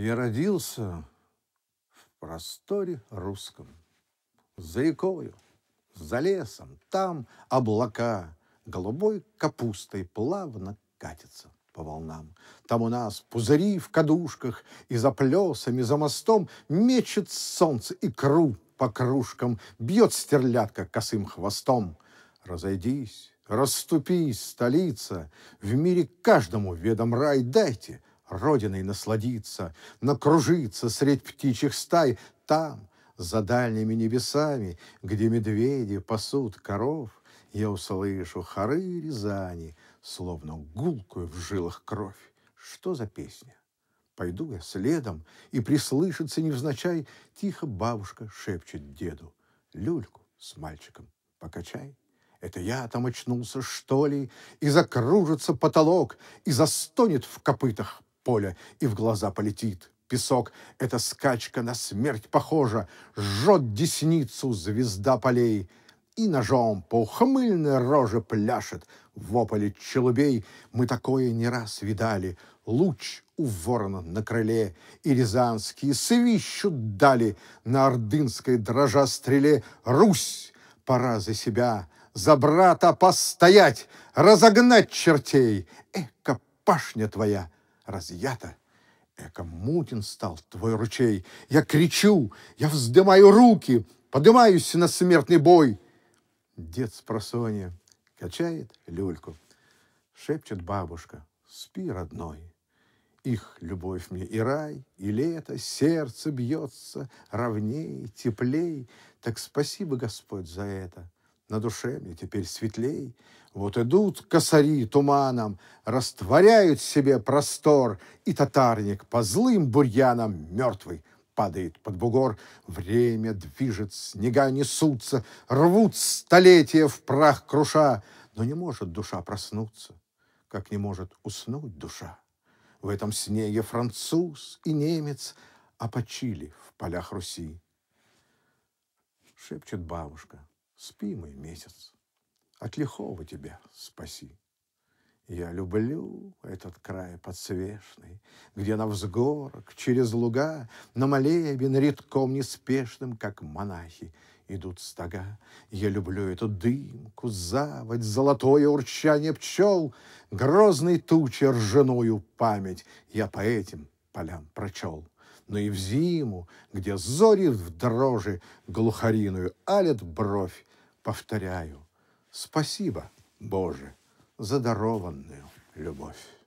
Я родился в просторе русском, за рекою, за лесом, там облака, голубой капустой плавно катятся по волнам. Там у нас пузыри в кадушках, и за плесами, за мостом мечет солнце икру по кружкам, бьет стерлядка косым хвостом. Разойдись, расступись, столица, в мире каждому ведом рай дайте — родиной насладиться, накружиться средь птичьих стай, там, за дальними небесами, где медведи пасут коров, я услышу хоры Рязани, словно гулкую в жилах кровь. Что за песня? Пойду я следом, и прислышится невзначай, тихо бабушка шепчет деду. Люльку с мальчиком покачай. Это я там очнулся, что ли? И закружится потолок, и застонет в копытах поля, и в глаза полетит. Песок — это скачка на смерть похожа, жжет десницу звезда полей, и ножом по ухмыльной роже пляшет вопль челубей. Мы такое не раз видали, луч у ворона на крыле, и рязанские свищут дали на ордынской дрожа стреле. Русь, пора за себя, за брата постоять, разогнать чертей. Эка пашня твоя — разъято. Эко мутен стал твой ручей. Я кричу, я вздымаю руки, поднимаюсь на смертный бой. Дед с качает люльку. Шепчет бабушка, спи, родной. Их любовь мне и рай, и лето, сердце бьется ровней, теплей. Так спасибо, Господь, за это. На душе мне теперь светлей. Вот идут косари туманом, Растворяют себе простор, И татарник по злым бурьянам мертвый падает под бугор. Время движет, снега несутся, Рвут столетия в прах круша, Но не может душа проснуться, Как не может уснуть душа. В этом снеге француз и немец, А в полях Руси. Шепчет бабушка — Спи, мой месяц, от лихого тебя спаси. Я люблю этот край подсвечный, Где на взгорок, через луга, На молебен редком неспешным, Как монахи, идут стога. Я люблю эту дымку, заводь, Золотое урчание пчел, Грозной тучи ржаную память Я по этим полям прочел. Но и в зиму, где зори в дрожи Глухариную алит бровь, повторяю, спасибо, Боже, за дарованную любовь.